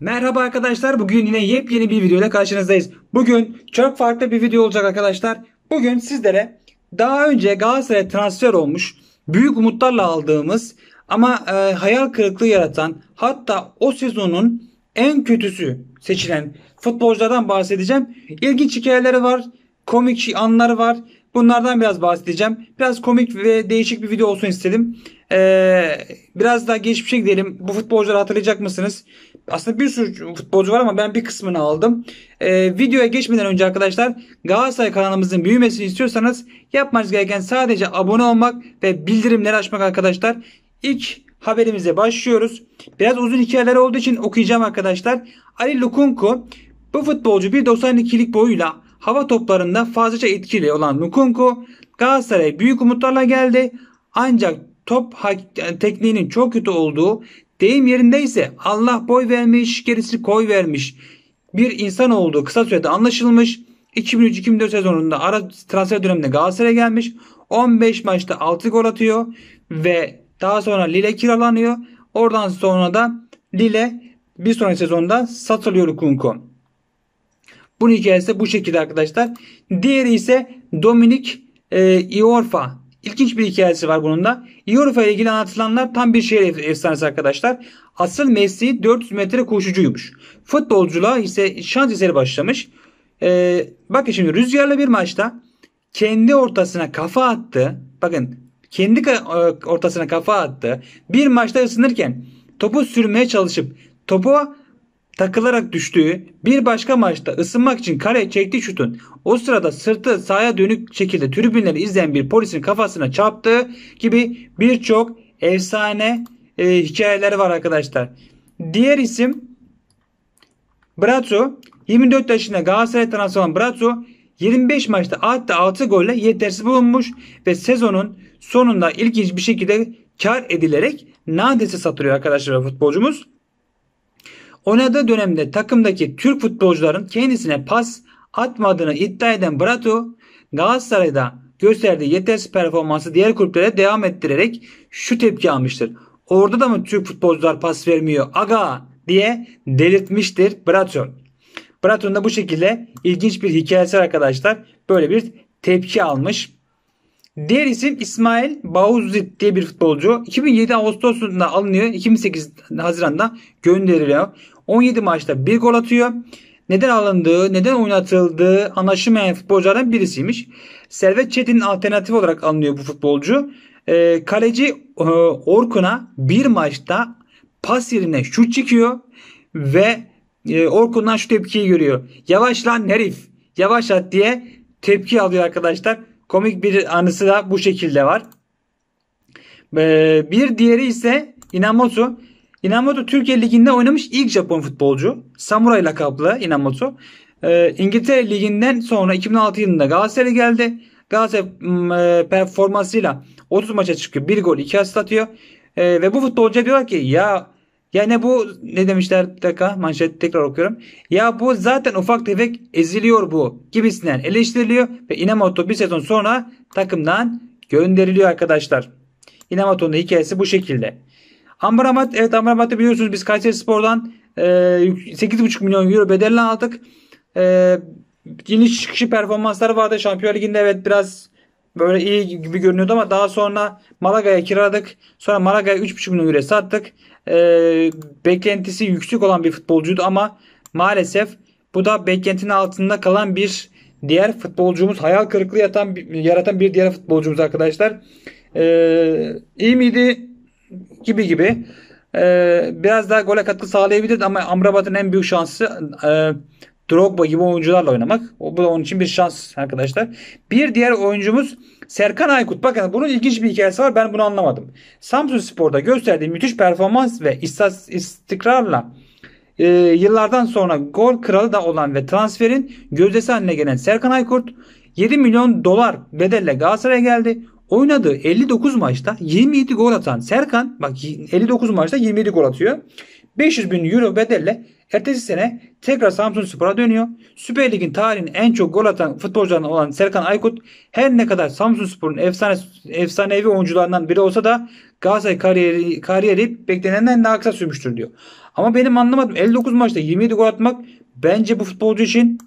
Merhaba arkadaşlar. Bugün yine yepyeni bir videoyla karşınızdayız. Bugün çok farklı bir video olacak arkadaşlar. Bugün sizlere daha önce Galatasaray'a transfer olmuş, büyük umutlarla aldığımız ama e, hayal kırıklığı yaratan hatta o sezonun en kötüsü seçilen futbolculardan bahsedeceğim. İlginç hikayeleri var, komik anları var. Bunlardan biraz bahsedeceğim. Biraz komik ve değişik bir video olsun istedim. Ee, biraz daha geçmişe gidelim. Bu futbolcuları hatırlayacak mısınız? Aslında bir sürü futbolcu var ama ben bir kısmını aldım. Ee, videoya geçmeden önce arkadaşlar Galatasaray kanalımızın büyümesini istiyorsanız yapmanız gereken sadece abone olmak ve bildirimleri açmak arkadaşlar. İlk haberimize başlıyoruz. Biraz uzun hikayeler olduğu için okuyacağım arkadaşlar. Ali Lukunku bu futbolcu 1.92'lik boyuyla hava toplarında fazlaca etkili olan Lukunku Galatasaray büyük umutlarla geldi. Ancak top tekniğinin çok kötü olduğu, deyim yerindeyse Allah boy vermiş, gerisi koy vermiş bir insan olduğu kısa sürede anlaşılmış. 2003-2004 sezonunda ara transfer döneminde Galatasaray'a gelmiş. 15 maçta 6 gol atıyor ve daha sonra Lille kiralanıyor. Oradan sonra da Lille bir sonraki sezonda satılıyor Kunko. Bunun hikayesi bu şekilde arkadaşlar. Diğeri ise Dominik e, Iorfa İlginç bir hikayesi var bunun da. Iorufa ile ilgili anlatılanlar tam bir şehir efsanesi arkadaşlar. Asıl mesleği 400 metre koşucuymuş. Futbolculuğa ise şans eseri başlamış. Ee, bakın şimdi rüzgarlı bir maçta kendi ortasına kafa attı. Bakın kendi e, ortasına kafa attı. Bir maçta ısınırken topu sürmeye çalışıp topu takılarak düştüğü bir başka maçta ısınmak için kare çektiği şutun o sırada sırtı sağa dönük şekilde tribünleri izleyen bir polisin kafasına çarptığı gibi birçok efsane e, hikayeleri var arkadaşlar. Diğer isim Bratso 24 yaşında Galatasaray transfer olan Bratso 25 maçta hatta 6 golle yetersiz bulunmuş ve sezonun sonunda ilginç bir şekilde kar edilerek Nantes'e satılıyor arkadaşlar futbolcumuz. Oynadığı dönemde takımdaki Türk futbolcuların kendisine pas atmadığını iddia eden Bratu Galatasaray'da gösterdiği yetersiz performansı diğer kulüplere devam ettirerek şu tepki almıştır. Orada da mı Türk futbolcular pas vermiyor aga diye delirtmiştir Bratu. Braton da bu şekilde ilginç bir hikayesi arkadaşlar. Böyle bir tepki almış. Diğer isim İsmail Bauzit diye bir futbolcu. 2007 Ağustos'unda alınıyor. 2008 Haziran'da gönderiliyor. 17 maçta 1 gol atıyor. Neden alındığı, neden oynatıldığı anlaşılmayan futbolculardan birisiymiş. Servet Çetin'in alternatif olarak alınıyor bu futbolcu. E, kaleci e, Orkun'a bir maçta pas yerine şut çıkıyor ve e, Orkun'dan şu tepkiyi görüyor. Yavaş lan herif yavaş at diye tepki alıyor arkadaşlar. Komik bir anısı da bu şekilde var. E, bir diğeri ise Inamoto Inamoto Türkiye Ligi'nde oynamış ilk Japon futbolcu. Samuray lakaplı Inamoto. Ee, İngiltere Ligi'nden sonra 2006 yılında Galatasaray'a geldi. Galatasaray mm, e, performansıyla 30 maça çıkıyor. 1 gol 2 asist atıyor. E, ve bu futbolcu diyor ki ya yani bu ne demişler bir manşet tekrar okuyorum. Ya bu zaten ufak tefek eziliyor bu gibisinden eleştiriliyor ve Inamoto bir sezon sonra takımdan gönderiliyor arkadaşlar. Inamoto'nun hikayesi bu şekilde. Amrabat evet Amrabat'ı biliyorsunuz biz Kayseri Spor'dan e, 8,5 milyon euro bedelini aldık. E, iniş çıkışı performansları vardı. Şampiyon Ligi'nde evet biraz böyle iyi gibi görünüyordu ama daha sonra Malaga'ya kiraladık. Sonra Malaga'ya 3,5 milyon euro sattık. E, beklentisi yüksek olan bir futbolcuydu ama maalesef bu da beklentinin altında kalan bir diğer futbolcumuz. Hayal kırıklığı yatan, yaratan bir diğer futbolcumuz arkadaşlar. E, iyi miydi? gibi gibi e, biraz daha gole katkı sağlayabilirdi ama Amrabat'ın en büyük şansı e, Drogba gibi oyuncularla oynamak. O, bu da onun için bir şans arkadaşlar. Bir diğer oyuncumuz Serkan Aykut. Bakın bunun ilginç bir hikayesi var. Ben bunu anlamadım. Samsun Spor'da gösterdiği müthiş performans ve istikrarla e, yıllardan sonra gol kralı da olan ve transferin gözdesi haline gelen Serkan Aykut 7 milyon dolar bedelle Galatasaray'a geldi oynadığı 59 maçta 27 gol atan Serkan bak 59 maçta 27 gol atıyor. 500 bin euro bedelle ertesi sene tekrar Samsun Spor'a dönüyor. Süper Lig'in tarihinin en çok gol atan futbolcularından olan Serkan Aykut her ne kadar Samsun Spor'un efsane, efsanevi oyuncularından biri olsa da Galatasaray kariyeri, kariyeri beklenenden daha kısa sürmüştür diyor. Ama benim anlamadım 59 maçta 27 gol atmak bence bu futbolcu için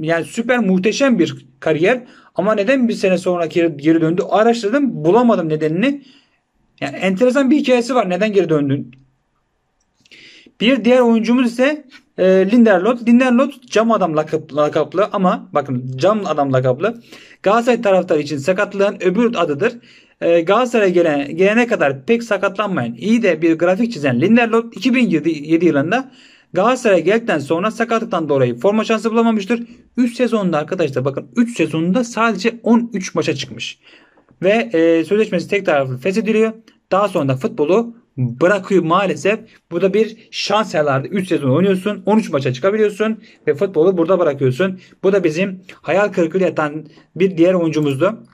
yani süper muhteşem bir kariyer. Ama neden bir sene sonra geri, geri döndü? Araştırdım bulamadım nedenini. Yani enteresan bir hikayesi var. Neden geri döndün? Bir diğer oyuncumuz ise e, Linderlot. Linderlot cam adam lakaplı, lakaplı ama bakın cam adam lakaplı. Galatasaray taraftarı için sakatlığın öbür adıdır. E, Galatasaray'a gelen, gelene kadar pek sakatlanmayan iyi de bir grafik çizen Linderlot 2007 yılında Galatasaray'a geldikten sonra sakatlıktan dolayı forma şansı bulamamıştır. 3 sezonda arkadaşlar bakın 3 sezonda sadece 13 maça çıkmış. Ve e, sözleşmesi tek taraflı feshediliyor. Daha sonra da futbolu bırakıyor maalesef. Burada bir şans herhalde. 3 sezon oynuyorsun. 13 maça çıkabiliyorsun. Ve futbolu burada bırakıyorsun. Bu da bizim hayal kırıklığı yatan bir diğer oyuncumuzdu.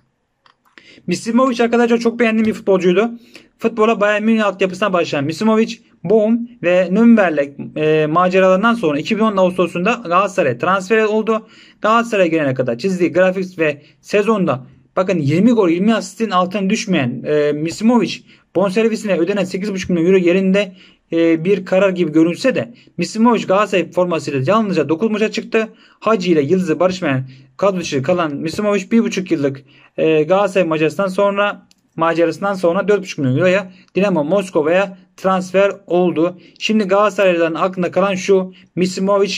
Misimovic arkadaşlar çok beğendiğim bir futbolcuydu. Futbola Bayern Münih altyapısına başlayan Misimovic boğum ve Nürnberg e, maceralarından sonra 2010 Ağustos'unda Galatasaray'a transfer oldu. Galatasaray'a gelene kadar çizdiği grafik ve sezonda bakın 20 gol 20 asistin altına düşmeyen e, Misimovic bonservisine ödenen 8,5 milyon euro yerinde e, bir karar gibi görünse de Misimovic Galatasaray formasıyla yalnızca 9 maça çıktı. Hacı ile Yıldız'ı barışmayan kadrosu kalan Misimovic 1,5 yıllık e, Galatasaray macerasından sonra macerasından sonra 4,5 milyon euroya Dinamo Moskova'ya transfer oldu. Şimdi Galatasaray'dan aklında kalan şu Misimovic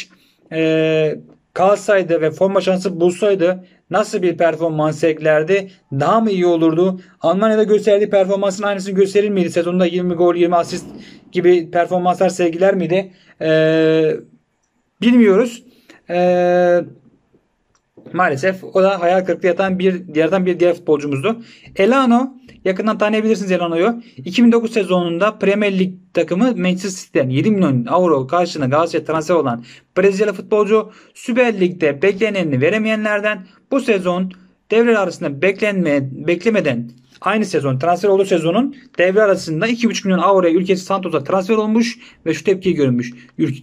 e, kalsaydı ve forma şansı bulsaydı nasıl bir performans sergilerdi? Daha mı iyi olurdu? Almanya'da gösterdiği performansın aynısını gösterir miydi? Sezonda 20 gol 20 asist gibi performanslar sevgiler miydi? E, bilmiyoruz. Eee maalesef o da hayal kırıklığı yatan bir diğerden bir diğer futbolcumuzdu. Elano Yakından tanıyabilirsiniz Elano'yu. 2009 sezonunda Premier Lig takımı Manchester City'den 7 milyon avro karşılığında Galatasaray'a transfer olan Brezilya futbolcu Süper Lig'de beklenenini veremeyenlerden bu sezon devre arasında beklenme, beklemeden aynı sezon transfer olduğu sezonun devre arasında 2,5 milyon avroya ülkesi Santos'a transfer olmuş ve şu tepkiyi görmüş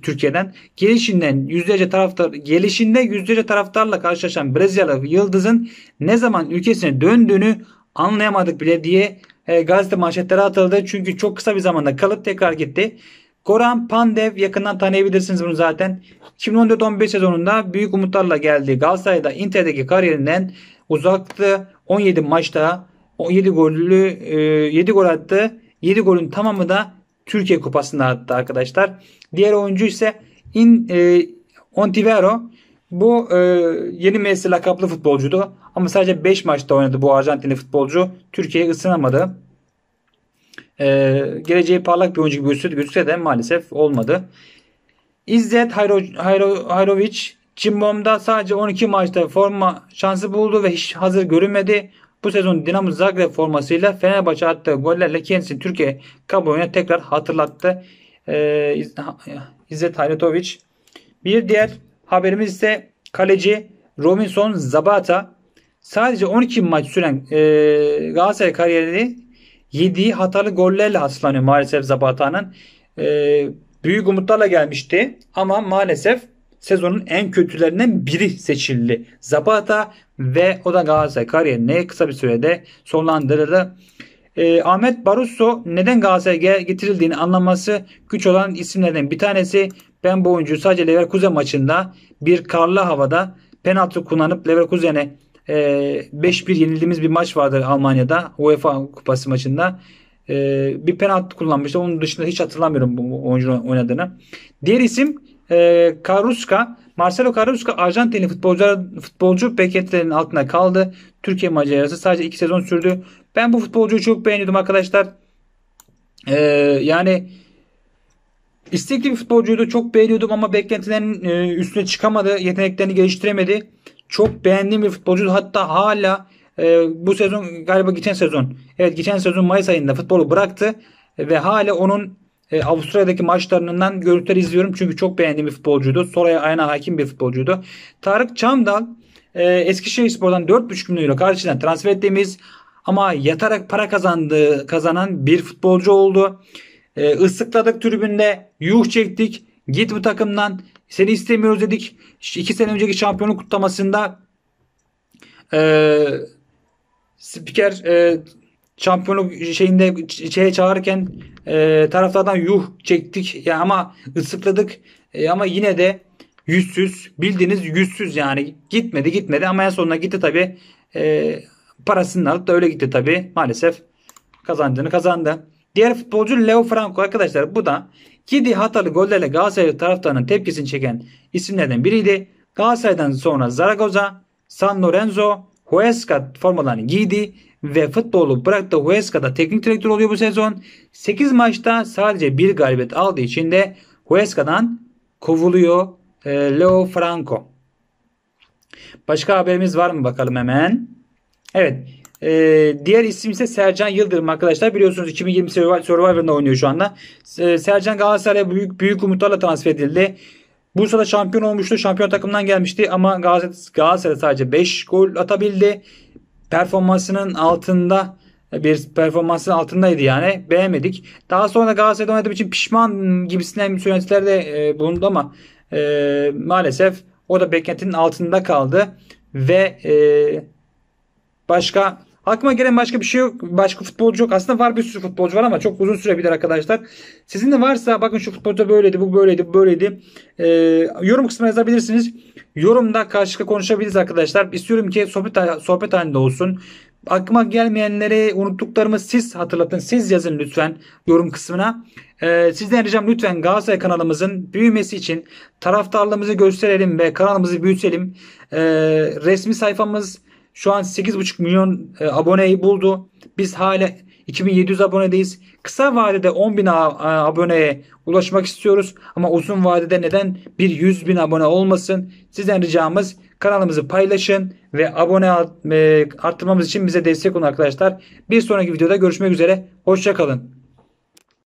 Türkiye'den. Gelişinden yüzlerce taraftar gelişinde yüzlerce taraftarla karşılaşan Brezilyalı yıldızın ne zaman ülkesine döndüğünü anlayamadık bile diye e, gazete manşetlere atıldı. Çünkü çok kısa bir zamanda kalıp tekrar gitti. Goran Pandev yakından tanıyabilirsiniz bunu zaten. 2014-15 sezonunda büyük umutlarla geldi. Galatasaray'da Inter'deki kariyerinden uzaktı. 17 maçta 17 golü 7 gol attı. 7 golün tamamı da Türkiye Kupası'nda attı arkadaşlar. Diğer oyuncu ise In, e, Ontivero bu e, yeni Messi lakaplı futbolcuydu. Ama sadece 5 maçta oynadı bu Arjantinli futbolcu. Türkiye'ye ısınamadı. E, geleceği parlak bir oyuncu gibi gözükse, gözükse de maalesef olmadı. İzzet Hayro, Hayro, Hayroviç Cimbom'da sadece 12 maçta forma şansı buldu ve hiç hazır görünmedi. Bu sezon Dinamo Zagreb formasıyla Fenerbahçe attığı gollerle kendisini Türkiye kamuoyuna tekrar hatırlattı. Ee, İzzet Hayratoviç. Bir diğer Haberimiz ise kaleci Robinson Zabata sadece 12 maç süren e, Galatasaray kariyeri yediği hatalı gollerle hatırlanıyor maalesef Zabata'nın. E, büyük umutlarla gelmişti ama maalesef sezonun en kötülerinden biri seçildi. Zabata ve o da Galatasaray kariyerini kısa bir sürede sonlandırdı. E, Ahmet Barusso neden Galatasaray'a getirildiğini anlaması güç olan isimlerden bir tanesi. Ben bu oyuncu sadece Leverkusen maçında bir karlı havada penaltı kullanıp Leverkusen'e 5-1 e, yenildiğimiz bir maç vardı Almanya'da UEFA kupası maçında. E, bir penaltı kullanmıştı. Onun dışında hiç hatırlamıyorum bu oyuncu oynadığını. Diğer isim e, Karuska. Marcelo Karuska Arjantinli futbolcu, futbolcu beketlerinin altında kaldı. Türkiye macerası sadece 2 sezon sürdü. Ben bu futbolcuyu çok beğeniyordum arkadaşlar. E, yani İstekli bir futbolcuydu. Çok beğeniyordum ama beklentilerin e, üstüne çıkamadı. Yeteneklerini geliştiremedi. Çok beğendiğim bir futbolcuydu. Hatta hala e, bu sezon galiba geçen sezon. Evet geçen sezon Mayıs ayında futbolu bıraktı. Ve hala onun e, Avustralya'daki maçlarından görüntüler izliyorum. Çünkü çok beğendiğim bir futbolcuydu. Soraya ayağına hakim bir futbolcuydu. Tarık Çamdal e, Eskişehir Spor'dan 4,5 milyon euro karşılığında transfer ettiğimiz ama yatarak para kazandığı kazanan bir futbolcu oldu. E, ıslıkladık tribünde. Yuh çektik. Git bu takımdan. Seni istemiyoruz dedik. İki sene önceki şampiyonluk kutlamasında e, spiker e, şampiyonluk şeyinde şeye çağırırken e, taraftardan yuh çektik ya ama ıslıkladık e, ama yine de yüzsüz bildiğiniz yüzsüz yani gitmedi gitmedi ama en sonunda gitti tabi e, parasını alıp da öyle gitti tabi maalesef kazandığını kazandı. Diğer futbolcu Leo Franco arkadaşlar bu da gidi hatalı gollerle Galatasaray taraftarının tepkisini çeken isimlerden biriydi. Galatasaray'dan sonra Zaragoza, San Lorenzo, Huesca formalarını giydi ve futbolu bıraktı. Huesca'da teknik direktör oluyor bu sezon. 8 maçta sadece bir galibiyet aldığı için de Huesca'dan kovuluyor e, Leo Franco. Başka haberimiz var mı bakalım hemen. Evet e, diğer isim ise Sercan Yıldırım arkadaşlar. Biliyorsunuz 2020 Survivor'da oynuyor şu anda. E, Sercan Galatasaray'a büyük büyük umutlarla transfer edildi. Bursa'da şampiyon olmuştu. Şampiyon takımından gelmişti ama Galatasaray sadece 5 gol atabildi. Performansının altında bir performansın altındaydı yani. Beğenmedik. Daha sonra Galatasaray'da oynadığım için pişman gibisinden söylentilerde e, bulundu ama e, maalesef o da beklentinin altında kaldı. Ve e, başka Aklıma gelen başka bir şey yok. Başka futbolcu yok. Aslında var bir sürü futbolcu var ama çok uzun sürebilir arkadaşlar. Sizin de varsa bakın şu futbolcu böyleydi, bu böyleydi, bu böyleydi. Ee, yorum kısmına yazabilirsiniz. Yorumda karşılıklı konuşabiliriz arkadaşlar. İstiyorum ki sohbet, sohbet halinde olsun. Aklıma gelmeyenleri unuttuklarımı siz hatırlatın. Siz yazın lütfen yorum kısmına. Ee, sizden ricam lütfen Galatasaray kanalımızın büyümesi için taraftarlığımızı gösterelim ve kanalımızı büyütelim. Ee, resmi sayfamız şu an 8,5 milyon e, aboneyi buldu. Biz hala 2700 abonedeyiz. Kısa vadede 10 bin aboneye ulaşmak istiyoruz. Ama uzun vadede neden bir 100 bin abone olmasın? Sizden ricamız kanalımızı paylaşın ve abone e, arttırmamız için bize destek olun arkadaşlar. Bir sonraki videoda görüşmek üzere. Hoşçakalın.